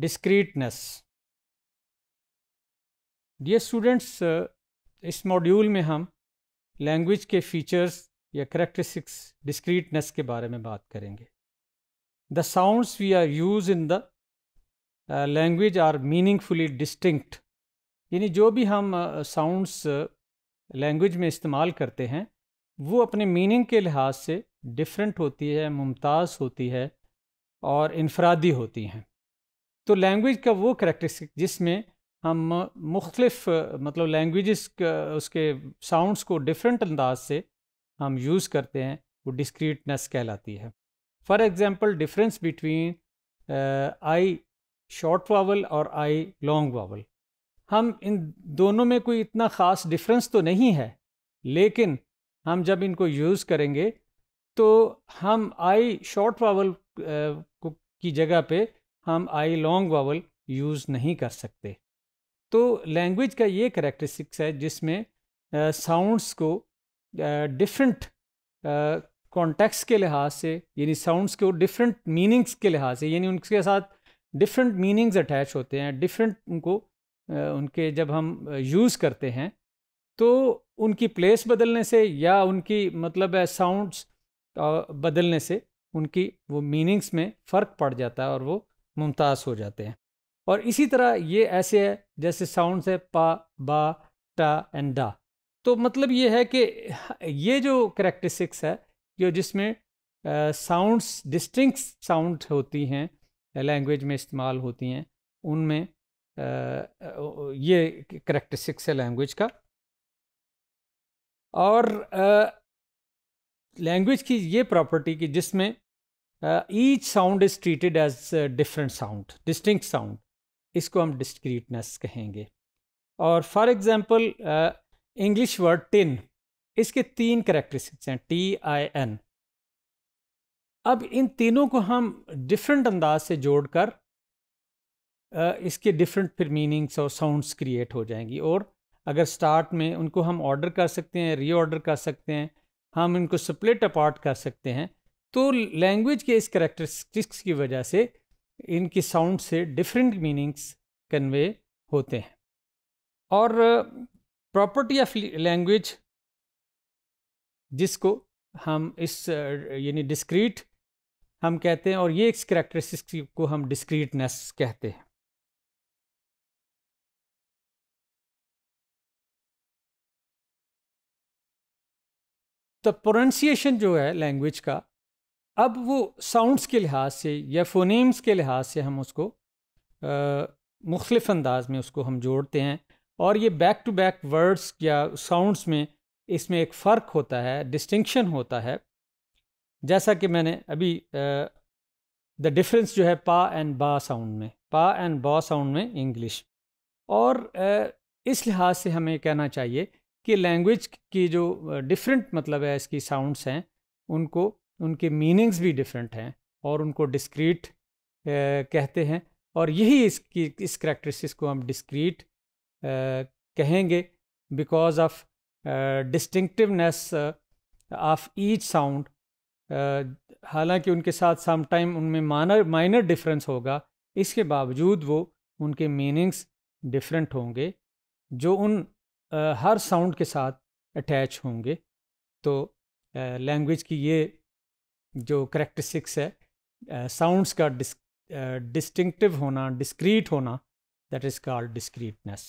discreteness dear students इस module में हम लैंग्वेज के फीचर्स या करेक्टरिस्टिक्स डिस्क्रीटनेस के बारे में बात करेंगे the sounds we are use in the language are meaningfully distinct यानी जो भी हम साउंड्स uh, लैंग्वेज uh, में इस्तेमाल करते हैं वो अपने मीनिंग के लिहाज से डिफरेंट होती है मुमताज़ होती है और इनफरादी होती हैं तो लैंग्वेज का वो करेक्टरिस्टिक जिसमें हम मुख्तलिफ मतलब लैंग्वेज उसके साउंड्स को डिफरेंट अंदाज से हम यूज़ करते हैं वो डिस्क्रीटनेस कहलाती है for example difference between I short vowel और आई लॉन्ग वावल हम इन दोनों में कोई इतना ख़ास डिफरेंस तो नहीं है लेकिन हम जब इनको यूज़ करेंगे तो हम आई शॉर्ट वावल की जगह पे हम आई लॉन्ग वावल यूज़ नहीं कर सकते तो लैंग्वेज का ये करेक्टरिस्टिक्स है जिसमें साउंड्स को डिफरेंट कॉन्टेक्स्ट के लिहाज से यानी साउंड्स को डिफरेंट मीनिंग्स के लिहाज से यानी उनके साथ डिफरेंट मीनिंग्स अटैच होते हैं डिफरेंट उनको उनके जब हम यूज़ करते हैं तो उनकी प्लेस बदलने से या उनकी मतलब साउंड्स बदलने से उनकी वो मीनिंग्स में फ़र्क पड़ जाता है और वो मुमताज़ हो जाते हैं और इसी तरह ये ऐसे है जैसे साउंड है पा बा टा एंड डा तो मतलब ये है कि ये जो करेक्टरिस्टिक्स है जो जिसमें साउंड्स डिस्टिंग साउंड होती हैं लैंग्वेज में इस्तेमाल होती हैं उनमें ये करेक्टरिस्टिक्स है लैंग्वेज का और लैंग्वेज की ये प्रॉपर्टी कि जिसमें uh, each sound is treated as different sound distinct sound इसको हम डिस्क्रीटनेस कहेंगे और for example English word tin इसके तीन करेक्टरिस्टिक्स हैं टी आई एन अब इन तीनों को हम डिफरेंट अंदाज से जोड़कर uh, इसके डिफरेंट फिर मीनिंग्स और साउंड्स क्रिएट हो जाएंगी और अगर स्टार्ट में उनको हम ऑर्डर कर सकते हैं रीऑर्डर कर सकते हैं हम इनको स्प्लिट अपार्ट कर सकते हैं तो लैंग्वेज के इस करेक्टरिस्टिक्स की वजह से इनकी साउंड से डिफरेंट मीनिंग्स कन्वे होते हैं और प्रॉपर्टी ऑफ लैंग्वेज जिसको हम इस यानी डिस्क्रीट हम कहते हैं और ये इस करेक्टरिस्टिक्स को हम डिस्क्रीटनेस कहते हैं तो प्रोनंसिएशन जो है लैंग्वेज का अब वो साउंड्स के लिहाज से या फोनीम्स के लिहाज से हम उसको मुख्तफ अंदाज में उसको हम जोड़ते हैं और ये बैक टू बैक वर्ड्स या साउंड्स में इसमें एक फ़र्क होता है डिस्टिंक्शन होता है जैसा कि मैंने अभी द डिफरेंस जो है पा एंड बा साउंड में पा एंड बा साउंड में इंग्लिश और uh, इस लिहाज से हमें कहना चाहिए कि लैंग्वेज की जो डिफरेंट मतलब है इसकी साउंड्स हैं उनको उनके मीनिंग्स भी डिफरेंट हैं और उनको डिस्क्रीट कहते हैं और यही इसकी इस करेक्टरिस्टिक्स को हम डिस्क्रीट कहेंगे because of distinctiveness of each sound हालांकि उनके साथ समटाइम उनमें मानर माइनर डिफरेंस होगा इसके बावजूद वो उनके मीनिंग्स डिफरेंट होंगे जो उन uh, हर साउंड के साथ अटैच होंगे तो लैंग्वेज uh, की ये जो करेक्टरिस्टिक्स है साउंड्स uh, का डिस डिस्टिंक्टिव uh, होना डिस्क्रीट होना दैट इज़ कॉल्ड डिस्क्रीटनेस